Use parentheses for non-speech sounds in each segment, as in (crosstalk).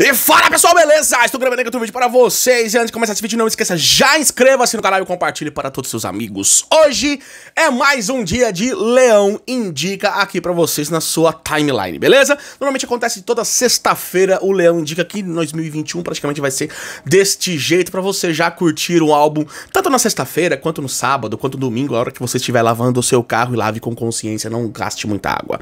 E fala pessoal, beleza? Estou gravando aqui outro vídeo para vocês E antes de começar esse vídeo, não esqueça, já inscreva-se no canal e compartilhe para todos os seus amigos Hoje é mais um dia de Leão Indica aqui para vocês na sua timeline, beleza? Normalmente acontece toda sexta-feira o Leão Indica que 2021 praticamente vai ser deste jeito para você já curtir um álbum Tanto na sexta-feira, quanto no sábado, quanto no domingo A hora que você estiver lavando o seu carro e lave com consciência, não gaste muita água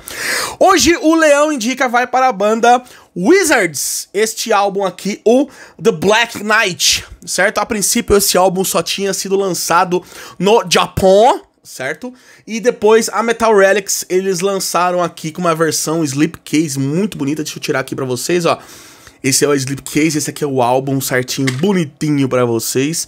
Hoje o Leão Indica vai para a banda Wizards, este álbum aqui, o The Black Knight, certo? A princípio, esse álbum só tinha sido lançado no Japão, certo? E depois a Metal Relics, eles lançaram aqui com uma versão Slipcase muito bonita. Deixa eu tirar aqui pra vocês, ó. Esse é o Slipcase, esse aqui é o álbum certinho, bonitinho para vocês.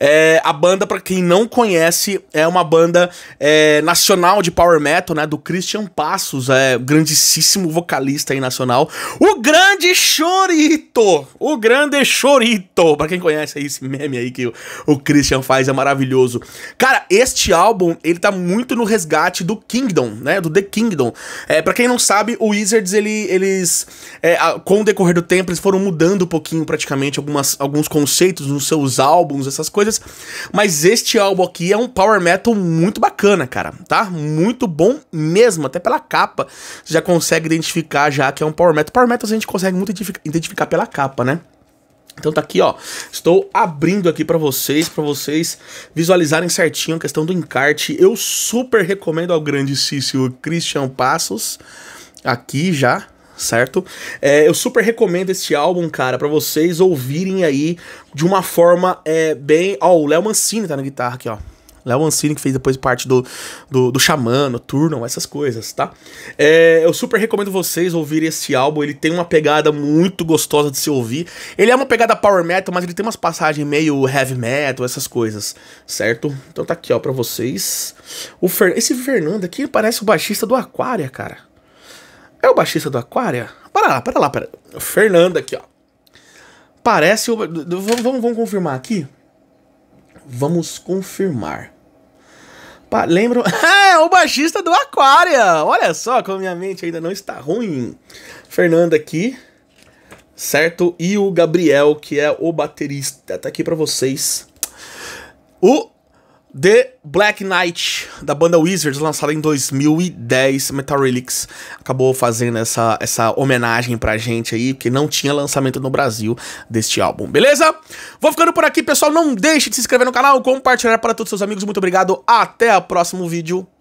É, a banda, para quem não conhece, é uma banda é, nacional de power metal, né? Do Christian Passos, é grandíssimo vocalista aí nacional. O grande Chorito! O grande Chorito! Pra quem conhece aí, esse meme aí que o, o Christian faz, é maravilhoso. Cara, este álbum, ele tá muito no resgate do Kingdom, né? Do The Kingdom. É, para quem não sabe, o Wizards, ele, eles... É, com o decorrer do tempo, tempo eles foram mudando um pouquinho praticamente algumas, alguns conceitos nos seus álbuns, essas coisas. Mas este álbum aqui é um power metal muito bacana, cara, tá? Muito bom mesmo, até pela capa. Você já consegue identificar já que é um power metal. Power metal a gente consegue muito identificar pela capa, né? Então tá aqui, ó. Estou abrindo aqui para vocês, para vocês visualizarem certinho a questão do encarte. Eu super recomendo ao grande Cício Christian Passos aqui já, certo? É, eu super recomendo este álbum, cara, para vocês ouvirem aí de uma forma é, bem. Ó, o Léo Mancini tá na guitarra aqui, ó. Léo Mancini, que fez depois parte do, do, do Xamã, Nocturnal, essas coisas, tá? É, eu super recomendo vocês ouvirem esse álbum, ele tem uma pegada muito gostosa de se ouvir. Ele é uma pegada power metal, mas ele tem umas passagens meio heavy metal, essas coisas, certo? Então tá aqui, ó, pra vocês. O Fer... Esse Fernando aqui parece o baixista do Aquaria, cara. É o baixista do Aquária? Para lá, para lá, para. Fernando aqui, ó. Parece o. Vamos, vamos confirmar aqui? Vamos confirmar. Pa... Lembram? (laughs) é o baixista do Aquária! Olha só como minha mente ainda não está ruim. Fernando aqui, certo? E o Gabriel, que é o baterista, tá aqui para vocês. O The Black Knight, da banda Wizards, lançada em 2010, Metal acabou fazendo essa, essa homenagem pra gente aí, porque não tinha lançamento no Brasil deste álbum, beleza? Vou ficando por aqui, pessoal, não deixe de se inscrever no canal, compartilhar para todos os seus amigos, muito obrigado, até o próximo vídeo,